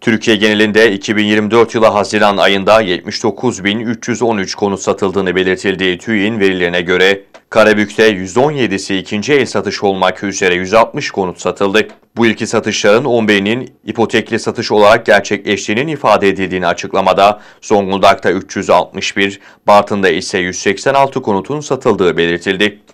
Türkiye genelinde 2024 yılı Haziran ayında 79.313 konut satıldığını belirtildiği TÜİ'nin verilerine göre Karabük'te 117'si ikinci el satış olmak üzere 160 konut satıldı. Bu ilki satışların 11'inin ipotekli satış olarak gerçekleştiğinin ifade edildiğini açıklamada Zonguldak'ta 361, Bartın'da ise 186 konutun satıldığı belirtildi.